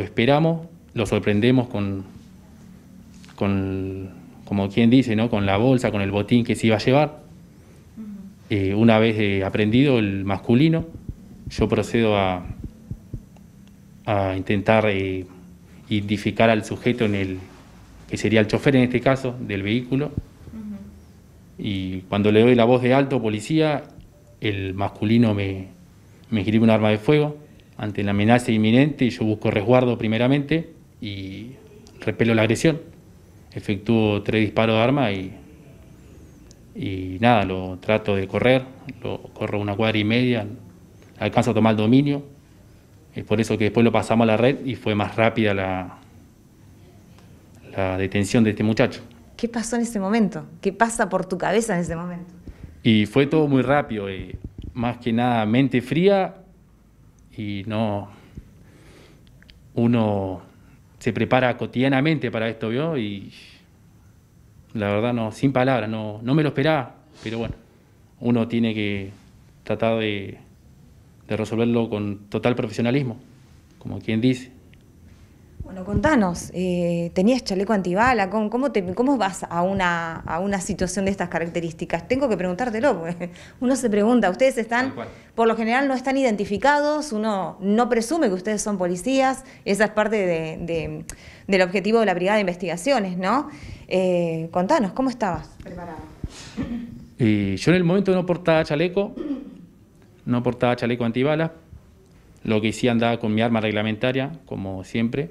esperamos, lo sorprendemos con, como quien dice, ¿no? con la bolsa, con el botín que se iba a llevar. Eh, una vez eh, aprendido el masculino, yo procedo a, a intentar eh, identificar al sujeto en el que sería el chofer en este caso del vehículo. Y cuando le doy la voz de alto policía, el masculino me, me un arma de fuego ante la amenaza inminente, yo busco resguardo primeramente y repelo la agresión. Efectúo tres disparos de arma y, y nada, lo trato de correr, lo corro una cuadra y media, alcanzo a tomar el dominio. Es por eso que después lo pasamos a la red y fue más rápida la, la detención de este muchacho. ¿Qué pasó en ese momento? ¿Qué pasa por tu cabeza en ese momento? Y fue todo muy rápido, eh, más que nada mente fría y no uno se prepara cotidianamente para esto, ¿vio? Y la verdad no, sin palabras, no, no me lo esperaba, pero bueno, uno tiene que tratar de resolverlo con total profesionalismo, como quien dice. Bueno, contanos, eh, ¿tenías chaleco antibala? ¿Cómo, cómo vas a una, a una situación de estas características? Tengo que preguntártelo, porque uno se pregunta, ustedes están, por lo general no están identificados, uno no presume que ustedes son policías, esa es parte del objetivo de la Brigada de Investigaciones, ¿no? Eh, contanos, ¿cómo estabas preparado? yo en el momento no portaba chaleco, no portaba chaleco antibala lo que sí andaba con mi arma reglamentaria, como siempre,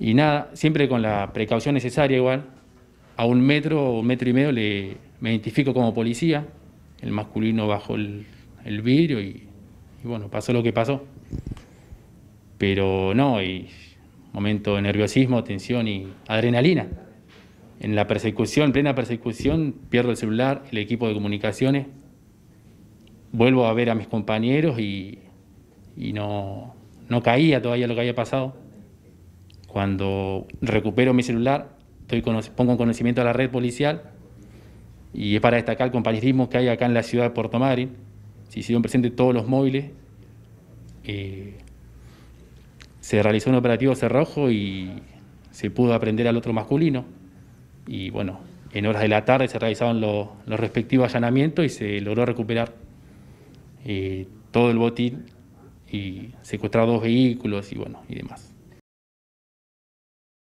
y nada, siempre con la precaución necesaria igual. A un metro o metro y medio le, me identifico como policía. El masculino bajó el, vidrio y, bueno, pasó lo que pasó. Pero no, y momento de nerviosismo, tensión y adrenalina. En la persecución, plena persecución, pierdo el celular, el equipo de comunicaciones. Vuelvo a ver a mis compañeros y, no, no caía todavía lo que había pasado. Cuando recupero mi celular, pongo en conocimiento a la red policial y es para destacar el compañerismo que hay acá en la ciudad de Puerto Madryn. Se hicieron presentes todos los móviles. Eh, se realizó un operativo cerrojo y se pudo aprender al otro masculino. Y bueno, en horas de la tarde se realizaron los, respectivos allanamientos y se logró recuperar eh, todo el botín y secuestrar dos vehículos y bueno, y demás.